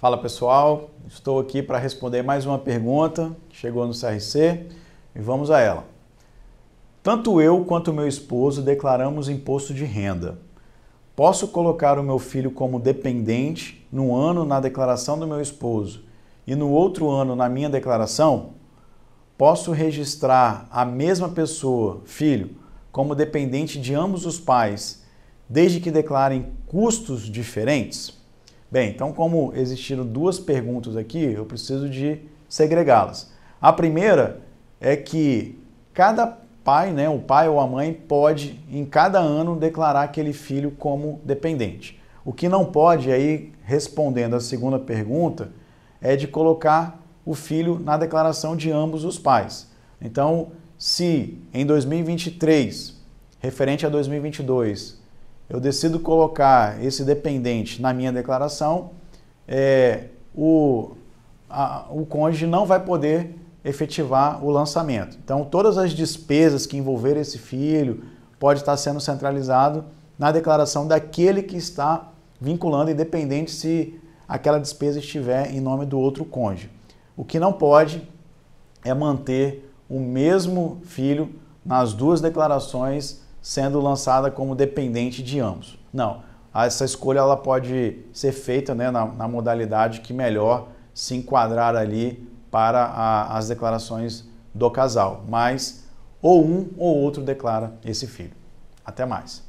Fala pessoal, estou aqui para responder mais uma pergunta que chegou no CRC e vamos a ela. Tanto eu quanto meu esposo declaramos imposto de renda. Posso colocar o meu filho como dependente num ano na declaração do meu esposo e no outro ano na minha declaração? Posso registrar a mesma pessoa, filho, como dependente de ambos os pais, desde que declarem custos diferentes? Bem, então como existiram duas perguntas aqui, eu preciso de segregá-las. A primeira é que cada pai, né, o pai ou a mãe pode em cada ano declarar aquele filho como dependente. O que não pode aí, respondendo à segunda pergunta, é de colocar o filho na declaração de ambos os pais. Então, se em 2023, referente a 2022, eu decido colocar esse dependente na minha declaração, é, o, a, o cônjuge não vai poder efetivar o lançamento. Então, todas as despesas que envolver esse filho pode estar sendo centralizado na declaração daquele que está vinculando, independente se aquela despesa estiver em nome do outro cônjuge. O que não pode é manter o mesmo filho nas duas declarações sendo lançada como dependente de ambos. Não, essa escolha ela pode ser feita né, na, na modalidade que melhor se enquadrar ali para a, as declarações do casal, mas ou um ou outro declara esse filho. Até mais.